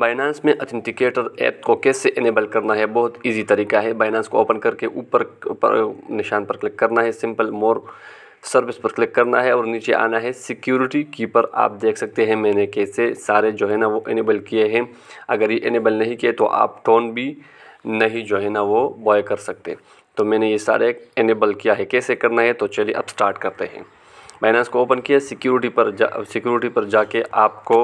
Binance में authenticator app को कैसे इनेबल करना है बहुत इजी तरीका है बाइनांस को ओपन करके ऊपर पर निशान पर क्लिक करना है सिंपल मोर सर्विस पर क्लिक करना है और नीचे आना है सिक्योरिटी कीपर आप देख सकते हैं मैंने कैसे सारे जो है ना वो इनेबल किए हैं अगर ये इनेबल नहीं किए तो आप टोन भी नहीं जो है ना वो बॉय कर सकते तो मैंने ये सारे इनेबल किया है कैसे करना है तो चलिए अब स्टार्ट करते हैं मैंने इसको ओपन किया सिक्योरिटी पर जा सिक्योरिटी पर जाके आपको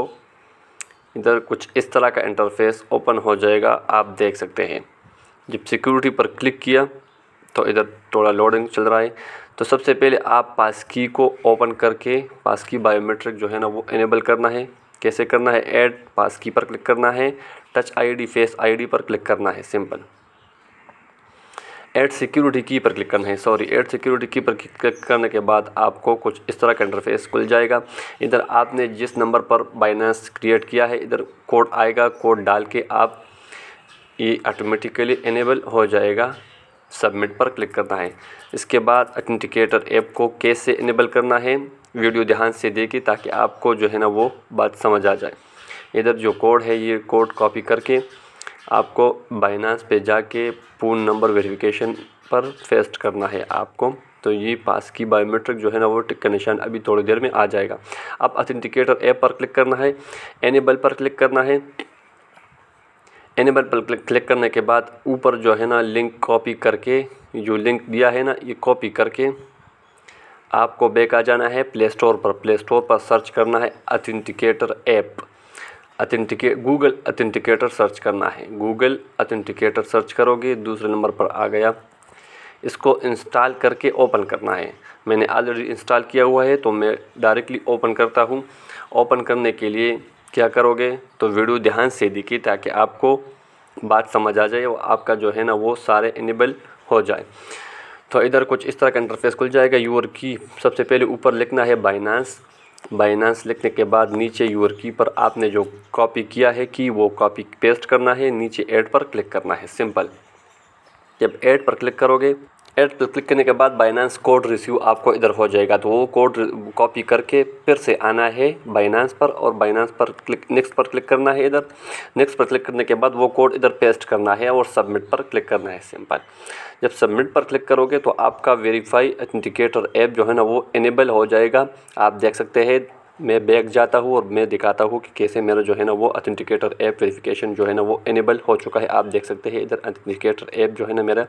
इधर कुछ इस तरह का इंटरफेस ओपन हो जाएगा आप देख सकते हैं जब सिक्योरिटी पर क्लिक किया तो इधर थोड़ा लोडिंग चल रहा है तो सबसे पहले आप पास की को ओपन करके पास की बायोमेट्रिक जो है ना वो इनेबल करना है कैसे करना है ऐड पास की पर क्लिक करना है टच आईडी फेस आईडी पर क्लिक करना है सिंपल एड सिक्योरिटी की पर क्लिक करना है सॉरी एड सिक्योरिटी की पर क्लिक करने के बाद आपको कुछ इस तरह का इंटरफेस खुल जाएगा इधर आपने जिस नंबर पर बाइनेंस क्रिएट किया है इधर कोड आएगा कोड डाल के आप ये ऑटोमेटिकली इनेबल हो जाएगा सबमिट पर क्लिक करना है इसके बाद अथेंटिकेटर ऐप को कैसे इनेबल करना है वीडियो ध्यान से देखिए ताकि आपको जो है ना वो बात समझ आ जाए इधर जो कोड है ये कोड कॉपी करके आपको बाइनास पे जाके फ़ोन नंबर वेरिफिकेशन पर फेस्ट करना है आपको तो ये पास की बायोमेट्रिक जो है ना वो टिक का निशान अभी थोड़ी देर में आ जाएगा अब अथेंटिकेटर ऐप पर क्लिक करना है एनेबल पर क्लिक करना है एनेबल पर क्लिक करने के बाद ऊपर जो है ना लिंक कॉपी करके जो लिंक दिया है ना ये कॉपी करके आपको बैक आ जाना है प्ले स्टोर पर प्ले स्टोर पर सर्च करना है अथेंटिकेटर ऐप अथेंटिके गूगल अथेंटिकेटर सर्च करना है गूगल अथेंटिकेटर सर्च करोगे दूसरे नंबर पर आ गया इसको इंस्टॉल करके ओपन करना है मैंने ऑलरेडी इंस्टॉल किया हुआ है तो मैं डायरेक्टली ओपन करता हूँ ओपन करने के लिए क्या करोगे तो वीडियो ध्यान से देखिए ताकि आपको बात समझ आ जाए और आपका जो है ना वो सारे इनेबल हो जाए तो इधर कुछ इस तरह का इंटरफेस खुल जाएगा यूर की सबसे पहले ऊपर लिखना है बाइनास बाइनांस लिखने के बाद नीचे यूर की पर आपने जो कॉपी किया है की वो कॉपी पेस्ट करना है नीचे ऐड पर क्लिक करना है सिंपल जब ऐड पर क्लिक करोगे एड पर क्लिक करने के बाद बाइनांस कोड रिसीव आपको इधर हो जाएगा तो वो कोड कॉपी करके फिर से आना है बाइनांस पर और बाइनांस पर क्लिक नेक्स्ट पर क्लिक करना है इधर नेक्स्ट पर क्लिक करने के बाद वो कोड इधर पेस्ट करना है और सबमिट पर क्लिक करना है सिंपल जब सबमिट पर क्लिक करोगे तो आपका वेरीफाई अथेंटिकेटर ऐप जो है ना वो इनेबल हो जाएगा आप देख सकते हैं मैं बैग जाता हूँ और मैं दिखाता हूँ कि कैसे मेरा जो है ना वो अथेंटिकेटर ऐप वेरिफिकेशन जो है ना वो इनेबल हो चुका है आप देख सकते हैं इधर अथेंटिकेटर ऐप जो है ना मेरा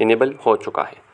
इनेबल हो चुका है